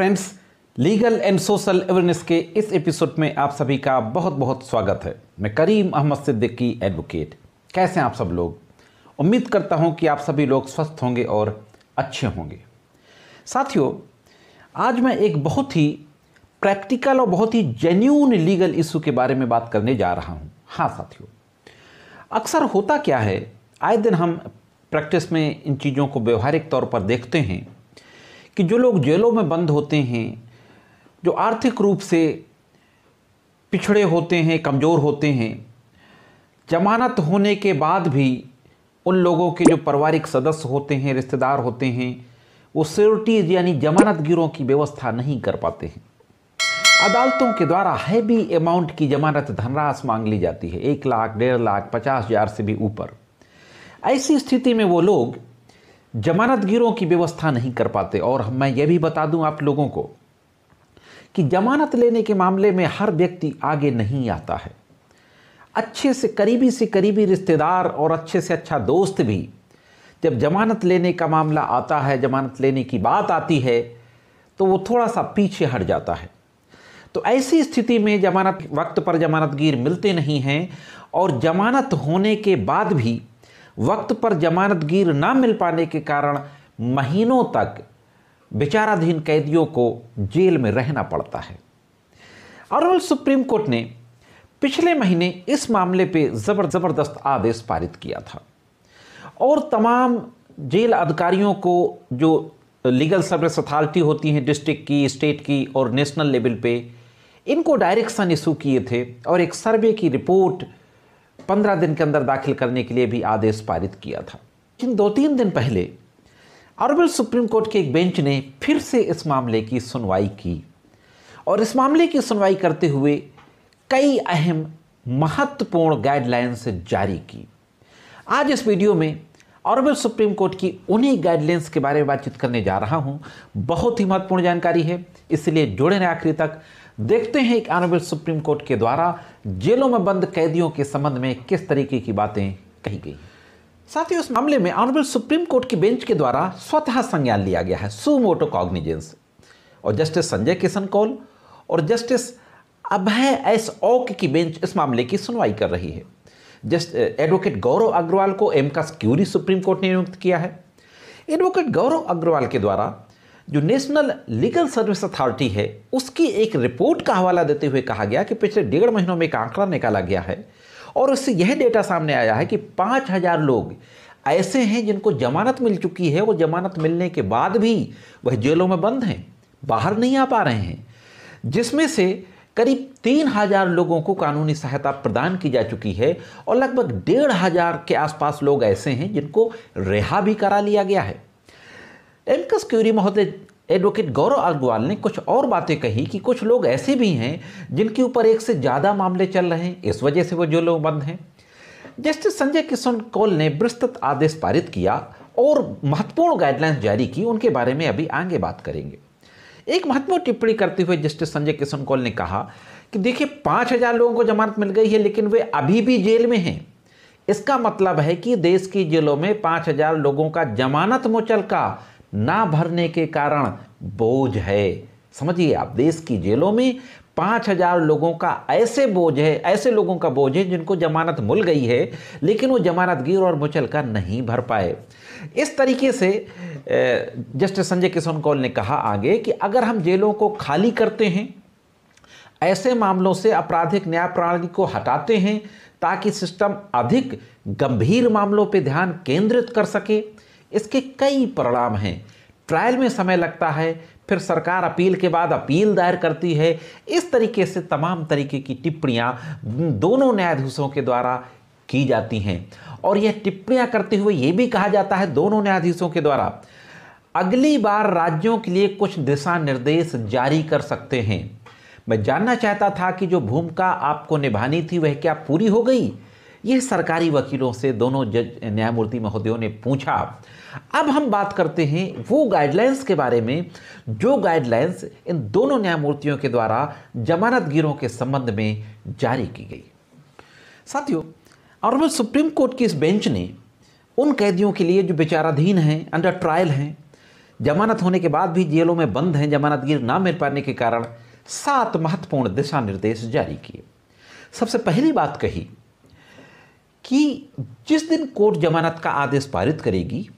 friends legal and social awareness के इस episode में आप सभी का बहुत बहुत स्वागत है मैं करीम अहमद सिद्दीकी एडवोकेट कैसे हैं आप सब लोग उम्मीद करता हूं कि आप सभी लोग स्वस्थ होंगे और अच्छे होंगे साथियों आज मैं एक बहुत ही प्रैक्टिकल और बहुत ही जेन्यून लीगल इशू के बारे में बात करने जा रहा हूँ हाँ साथियों अक्सर होता क्या है आए दिन हम प्रैक्टिस में इन चीज़ों को व्यवहारिक तौर पर देखते हैं कि जो लोग जेलों में बंद होते हैं जो आर्थिक रूप से पिछड़े होते हैं कमज़ोर होते हैं जमानत होने के बाद भी उन लोगों के जो पारिवारिक सदस्य होते हैं रिश्तेदार होते हैं वो सिक्योरिटीज यानी जमानत गिरों की व्यवस्था नहीं कर पाते हैं अदालतों के द्वारा हैवी अमाउंट की जमानत धनराश मांग ली जाती है एक लाख डेढ़ लाख पचास हज़ार से भी ऊपर ऐसी स्थिति में वो लोग जमानत गिरों की व्यवस्था नहीं कर पाते और मैं ये भी बता दूं आप लोगों को कि जमानत लेने के मामले में हर व्यक्ति आगे नहीं आता है अच्छे से करीबी से करीबी रिश्तेदार और अच्छे से अच्छा दोस्त भी जब जमानत लेने का मामला आता है जमानत लेने की बात आती है तो वो थोड़ा सा पीछे हट जाता है तो ऐसी स्थिति में जमानत वक्त पर जमानतगीर मिलते नहीं हैं और जमानत होने के बाद भी वक्त पर जमानतगीर ना मिल पाने के कारण महीनों तक विचाराधीन कैदियों को जेल में रहना पड़ता है अरवल सुप्रीम कोर्ट ने पिछले महीने इस मामले पे ज़बर ज़बरदस्त आदेश पारित किया था और तमाम जेल अधिकारियों को जो लीगल सर्विस अथॉरिटी होती हैं डिस्ट्रिक्ट की स्टेट की और नेशनल लेवल पे इनको डायरेक्शन इशू किए थे और एक सर्वे की रिपोर्ट पंद्रह दिन के अंदर दाखिल करने के लिए भी आदेश पारित किया था लेकिन दो तीन दिन पहले अरबल सुप्रीम कोर्ट के एक बेंच ने फिर से इस मामले की सुनवाई की और इस मामले की सुनवाई करते हुए कई अहम महत्वपूर्ण गाइडलाइंस जारी की आज इस वीडियो में ऑनरेबल सुप्रीम कोर्ट की उन्हीं गाइडलाइंस के बारे में बातचीत करने जा रहा हूं बहुत ही महत्वपूर्ण जानकारी है इसलिए जुड़े रहे आखिरी तक देखते हैं एक ऑनरेबल सुप्रीम कोर्ट के द्वारा जेलों में बंद कैदियों के संबंध में किस तरीके की बातें कही गई साथ ही उस मामले में ऑनरेबल सुप्रीम कोर्ट की बेंच के द्वारा स्वतः संज्ञान लिया गया है सुमोटो कॉग्निजेंस और जस्टिस संजय किशन कौल और जस्टिस अभय एस ओक की बेंच इस मामले की सुनवाई कर रही है जस्ट एडवोकेट गौरव अग्रवाल को एमकास क्यूरी सुप्रीम कोर्ट ने नियुक्त किया है एडवोकेट गौरव अग्रवाल के द्वारा जो नेशनल लीगल सर्विस अथॉरिटी है उसकी एक रिपोर्ट का हवाला देते हुए कहा गया कि पिछले डेढ़ महीनों में एक आंकड़ा निकाला गया है और उससे यह डेटा सामने आया है कि पाँच हज़ार लोग ऐसे हैं जिनको जमानत मिल चुकी है वो जमानत मिलने के बाद भी वह जेलों में बंद हैं बाहर नहीं आ पा रहे हैं जिसमें से करीब तीन हजार लोगों को कानूनी सहायता प्रदान की जा चुकी है और लगभग डेढ़ हजार के आसपास लोग ऐसे हैं जिनको रिहा भी करा लिया गया है एमकस क्यूरी महोदय एडवोकेट गौरव अग्रवाल ने कुछ और बातें कही कि कुछ लोग ऐसे भी हैं जिनके ऊपर एक से ज़्यादा मामले चल रहे हैं इस वजह से वो जो लोग बंद हैं जस्टिस संजय किशन कौल ने विस्तृत आदेश पारित किया और महत्वपूर्ण गाइडलाइंस जारी की उनके बारे में अभी आगे बात करेंगे एक महत्वपूर्ण टिप्पणी करते हुए जस्टिस संजय किशन कौल ने कहा कि देखिए पाँच हजार लोगों को जमानत मिल गई है लेकिन वे अभी भी जेल में हैं इसका मतलब है कि देश की जेलों में पाँच हजार लोगों का जमानत मोचल का ना भरने के कारण बोझ है समझिए आप देश की जेलों में पाँच हजार लोगों का ऐसे बोझ है ऐसे लोगों का बोझ है जिनको जमानत मिल गई है लेकिन वो जमानत गिर और मुचल का नहीं भर पाए इस तरीके से जस्टिस संजय किशन कौल ने कहा आगे कि अगर हम जेलों को खाली करते हैं ऐसे मामलों से आपराधिक न्याय प्रणाली को हटाते हैं ताकि सिस्टम अधिक गंभीर मामलों पर ध्यान केंद्रित कर सके इसके कई परिणाम हैं ट्रायल में समय लगता है फिर सरकार अपील के बाद अपील दायर करती है इस तरीके से तमाम तरीके की टिप्पणियाँ दोनों न्यायाधीशों के द्वारा की जाती हैं और यह टिप्पणियाँ करते हुए ये भी कहा जाता है दोनों न्यायाधीशों के द्वारा अगली बार राज्यों के लिए कुछ दिशा निर्देश जारी कर सकते हैं मैं जानना चाहता था कि जो भूमिका आपको निभानी थी वह क्या पूरी हो गई ये सरकारी वकीलों से दोनों जज न्यायमूर्ति महोदयों ने पूछा अब हम बात करते हैं वो गाइडलाइंस के बारे में जो गाइडलाइंस इन दोनों न्यायमूर्तियों के द्वारा जमानत गिरों के संबंध में जारी की गई साथियों और सुप्रीम कोर्ट की इस बेंच ने उन कैदियों के लिए जो विचाराधीन हैं अंडर ट्रायल हैं जमानत होने के बाद भी जेलों में बंद हैं जमानतगीर ना मिल पाने के कारण सात महत्वपूर्ण दिशा निर्देश जारी किए सबसे पहली बात कही कि जिस दिन कोर्ट जमानत का आदेश पारित करेगी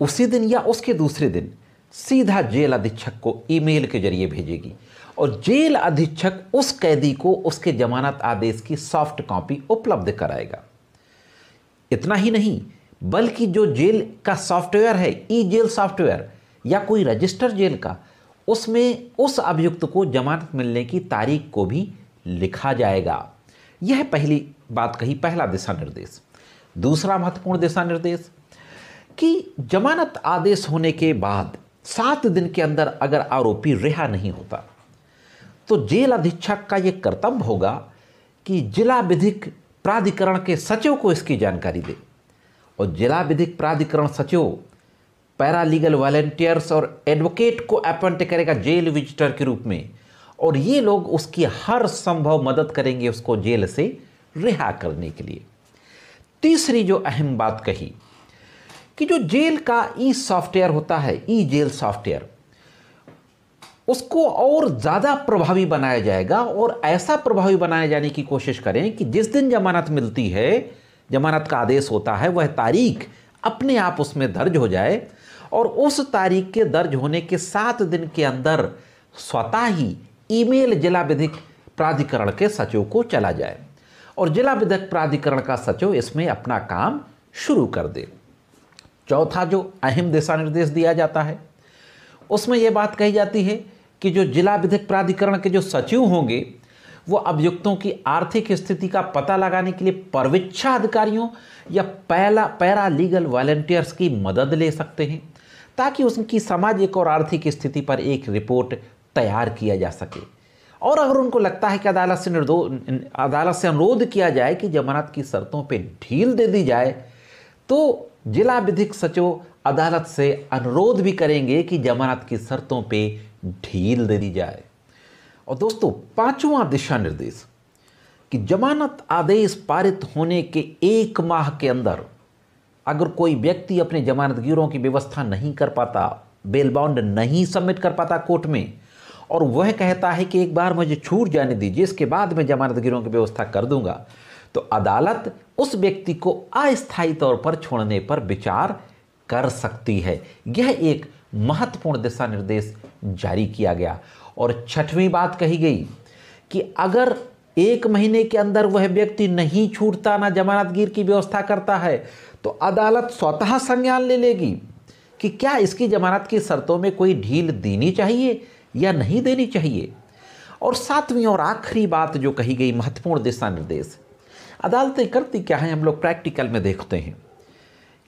उसी दिन या उसके दूसरे दिन सीधा जेल अधीक्षक को ईमेल के जरिए भेजेगी और जेल अधीक्षक उस कैदी को उसके जमानत आदेश की सॉफ्ट कॉपी उपलब्ध कराएगा इतना ही नहीं बल्कि जो जेल का सॉफ्टवेयर है ई जेल सॉफ्टवेयर या कोई रजिस्टर जेल का उसमें उस अभियुक्त को जमानत मिलने की तारीख को भी लिखा जाएगा यह पहली बात कही पहला दिशा निर्देश दूसरा महत्वपूर्ण दिशा निर्देश कि जमानत आदेश होने के बाद सात दिन के अंदर अगर आरोपी रिहा नहीं होता तो जेल अधीक्षक का यह कर्तव्य होगा कि जिला विधिक प्राधिकरण के सचिव को इसकी जानकारी दे और जिला विधिक प्राधिकरण सचिव पैरालीगल वॉलेंटियर्स और एडवोकेट को अपॉइंट करेगा जेल विजिटर के रूप में और ये लोग उसकी हर संभव मदद करेंगे उसको जेल से रिहा करने के लिए तीसरी जो अहम बात कही कि जो जेल का ई सॉफ्टवेयर होता है ई जेल सॉफ्टवेयर उसको और ज़्यादा प्रभावी बनाया जाएगा और ऐसा प्रभावी बनाए जाने की कोशिश करें कि जिस दिन जमानत मिलती है जमानत का आदेश होता है वह तारीख अपने आप उसमें दर्ज हो जाए और उस तारीख के दर्ज होने के सात दिन के अंदर स्वतः ही ईमेल जिला विधिक प्राधिकरण के सचिव को चला जाए और जिला विधक प्राधिकरण का सचिव इसमें अपना काम शुरू कर दे चौथा जो अहम दिशा निर्देश दिया जाता है उसमें यह बात कही जाती है कि जो जिला विधिक प्राधिकरण के जो सचिव होंगे वो अभियुक्तों की आर्थिक स्थिति का पता लगाने के लिए परविच्छा अधिकारियों या पैला पैरा लीगल वॉलेंटियर्स की मदद ले सकते हैं ताकि उनकी सामाजिक और आर्थिक स्थिति पर एक रिपोर्ट तैयार किया जा सके और अगर उनको लगता है कि अदालत से निर्दो अदालत से अनुरोध किया जाए कि जमानत की शर्तों पर ढील दे दी जाए तो जिला विधिक सचिव अदालत से अनुरोध भी करेंगे कि जमानत की शर्तों पे ढील दे दी जाए और दोस्तों पांचवा दिशा निर्देश कि जमानत आदेश पारित होने के एक माह के अंदर अगर कोई व्यक्ति अपने जमानतगिरों की व्यवस्था नहीं कर पाता बेल बाउंड नहीं सबमिट कर पाता कोर्ट में और वह कहता है कि एक बार मुझे छूट जाने दीजिए इसके बाद मैं जमानत गिरोह की व्यवस्था कर दूंगा तो अदालत उस व्यक्ति को अस्थायी तौर पर छोड़ने पर विचार कर सकती है यह एक महत्वपूर्ण दिशा निर्देश जारी किया गया और छठवीं बात कही गई कि अगर एक महीने के अंदर वह व्यक्ति नहीं छूटता ना जमानतगीर की व्यवस्था करता है तो अदालत स्वतः संज्ञान ले लेगी कि क्या इसकी जमानत की शर्तों में कोई ढील देनी चाहिए या नहीं देनी चाहिए और सातवीं और आखिरी बात जो कही गई महत्वपूर्ण दिशा निर्देश अदालतें करती क्या हैं हम लोग प्रैक्टिकल में देखते हैं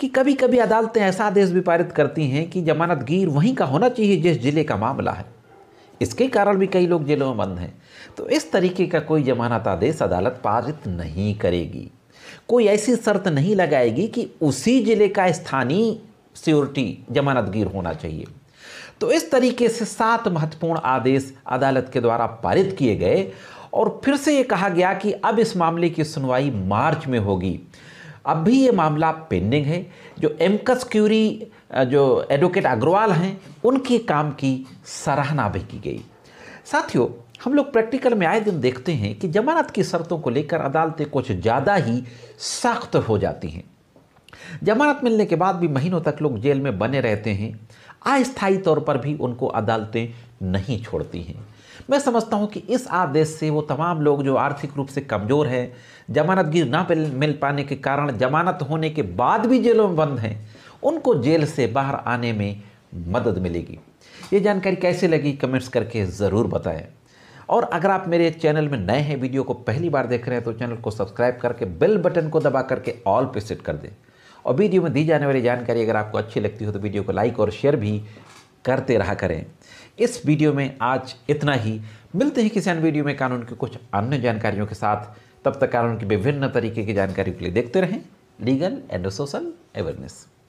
कि कभी कभी अदालतें ऐसा आदेश भी पारित करती हैं कि जमानतगीर वहीं का होना चाहिए जिस जिले का मामला है इसके कारण भी कई लोग जेलों में बंद हैं तो इस तरीके का कोई जमानत आदेश अदालत पारित नहीं करेगी कोई ऐसी शर्त नहीं लगाएगी कि उसी जिले का स्थानीय सिक्योरिटी जमानतगीर होना चाहिए तो इस तरीके से सात महत्वपूर्ण आदेश अदालत के द्वारा पारित किए गए और फिर से ये कहा गया कि अब इस मामले की सुनवाई मार्च में होगी अब भी ये मामला पेंडिंग है जो एमकस क्यूरी जो एडवोकेट अग्रवाल हैं उनके काम की सराहना भी की गई साथियों हम लोग प्रैक्टिकल में आए दिन देखते हैं कि जमानत की शर्तों को लेकर अदालतें कुछ ज़्यादा ही सख्त हो जाती हैं जमानत मिलने के बाद भी महीनों तक लोग जेल में बने रहते हैं अस्थायी तौर पर भी उनको अदालतें नहीं छोड़ती हैं मैं समझता हूँ कि इस आदेश से वो तमाम लोग जो आर्थिक रूप से कमज़ोर हैं जमानतगिर ना मिल पाने के कारण जमानत होने के बाद भी जेलों में बंद हैं उनको जेल से बाहर आने में मदद मिलेगी ये जानकारी कैसे लगी कमेंट्स करके ज़रूर बताएं और अगर आप मेरे चैनल में नए हैं वीडियो को पहली बार देख रहे हैं तो चैनल को सब्सक्राइब करके बेल बटन को दबा करके ऑल पे सेट कर दें और वीडियो में दी जाने वाली जानकारी अगर आपको अच्छी लगती हो तो वीडियो को लाइक और शेयर भी करते रहा करें इस वीडियो में आज इतना ही मिलते हैं किसान वीडियो में कानून की कुछ अन्य जानकारियों के साथ तब तक कानून की विभिन्न तरीके की जानकारी के लिए देखते रहें लीगल एंड सोशल अवेयरनेस